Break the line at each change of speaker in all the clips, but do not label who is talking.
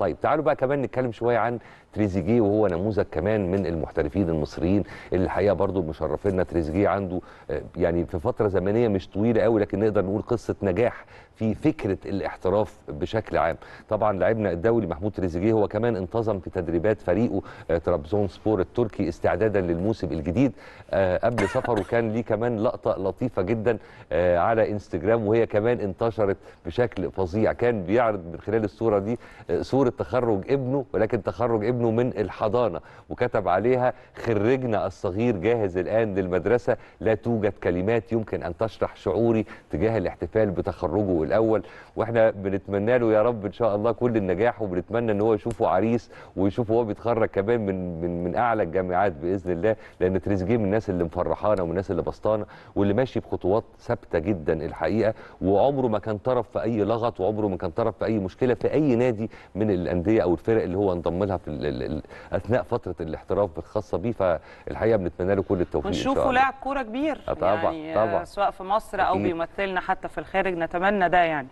طيب تعالوا بقى كمان نتكلم شويه عن تريزيجيه وهو نموذج كمان من المحترفين المصريين اللي الحقيقه برضو مشرفينا تريزيجيه عنده آه، يعني في فتره زمنيه مش طويله قوي لكن نقدر نقول قصه نجاح في فكره الاحتراف بشكل عام طبعا لاعبنا الدولي محمود تريزيجيه هو كمان انتظم في تدريبات فريقه آه، ترابزون سبور التركي استعدادا للموسم الجديد آه، قبل سفره كان ليه كمان لقطه لطيفه جدا على انستجرام وهي كمان انتشرت بشكل فظيع كان بيعرض من خلال الصوره دي صوره تخرج ابنه ولكن تخرج ابنه من الحضانة وكتب عليها خرجنا الصغير جاهز الآن للمدرسة لا توجد كلمات يمكن أن تشرح شعوري تجاه الاحتفال بتخرجه الأول وإحنا بنتمنى له يا رب إن شاء الله كل النجاح وبنتمنى إن هو يشوفه عريس ويشوفه هو بيتخرج كمان من من من أعلى الجامعات بإذن الله لأن تريزيجيه من الناس اللي مفرحانا ومن الناس اللي بسطانا واللي ماشي بخطوات ثابتة جدا الحقيقة وعمره ما كان طرف في أي لغط وعمره ما كان طرف في أي مشكلة في أي نادي من الانديه او الفرق اللي هو انضم لها في اثناء فتره الاحتراف الخاصه بيه فالحقيقه بنتمنى له كل التوفيق ونشوفه لاعب
كوره كبير آه، طبعا يعني آه، طبعا سواء في مصر او بيمثلنا حتى في الخارج نتمنى ده يعني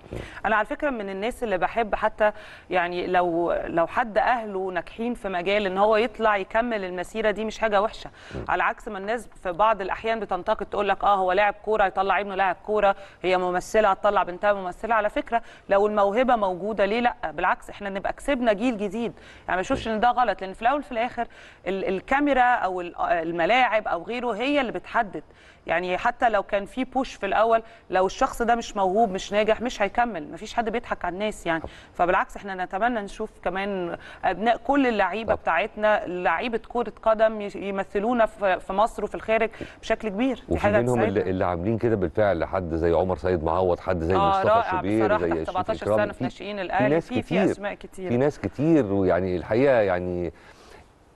انا على فكره من الناس اللي بحب حتى يعني لو لو حد اهله ناجحين في مجال ان هو يطلع يكمل المسيره دي مش حاجه وحشه على عكس ما الناس في بعض الاحيان بتنتقد تقول لك اه هو لاعب كوره هيطلع ابنه لاعب كوره هي ممثله هتطلع بنتها ممثله على فكره لو الموهبه موجوده ليه لا بالعكس احنا نبقى كسبنا جيل جديد يعني ما بشوفش طيب. ان ده غلط لان في الاول وفي الاخر الكاميرا او الملاعب او غيره هي اللي بتحدد يعني حتى لو كان في بوش في الاول لو الشخص ده مش موهوب مش ناجح مش هيكمل مفيش حد بيضحك على الناس يعني فبالعكس احنا نتمنى نشوف كمان ابناء كل اللعيبه بتاعتنا لعيبه كره قدم يمثلونا في مصر وفي الخارج بشكل كبير دي حاجه منهم اللي,
اللي عاملين كده بالفعل حد زي عمر سيد معوض حد زي آه مصطفى شبير زي 17 سنة في ناشئين
الاهلي في في اسماء كتير في ناس
كتير ويعني الحقيقه يعني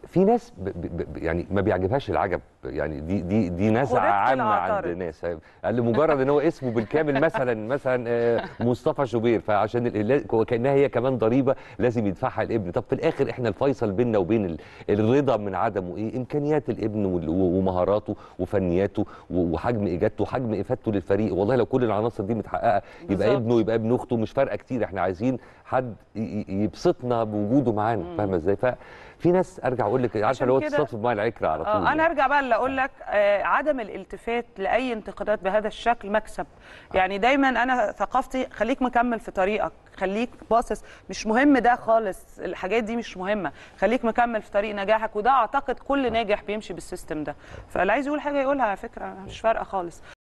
في ناس ب ب ب يعني ما بيعجبهاش العجب يعني دي دي دي نزعه عامه عند الناس قال مجرد ان هو اسمه بالكامل مثلا مثلا آه، مصطفى شوبير فعشان وكانها هي كمان ضريبه لازم يدفعها الابن طب في الاخر احنا الفيصل بيننا وبين الرضا من عدمه ايه امكانيات الابن ومهاراته وفنياته وحجم اجادته وحجم افادته للفريق والله لو كل العناصر دي متحققه يبقى بالزبط. ابنه يبقى ابن اخته مش فارقه كتير احنا عايزين حد يبسطنا بوجوده معانا فاهمه ازاي ففي ناس ارجع اقول لك عارفه اللي هو تصطف بماء العكره على آه، طول انا يعني.
ارجع بقى اللي اقول لك آه، عدم الالتفات لاي انتقادات بهذا الشكل مكسب يعني دايما انا ثقافتي خليك مكمل في طريقك خليك باصص مش مهم ده خالص الحاجات دي مش مهمه خليك مكمل في طريق نجاحك وده اعتقد كل ناجح بيمشي بالسيستم ده فاللي عايز يقول حاجه يقولها على فكره مش فارقه خالص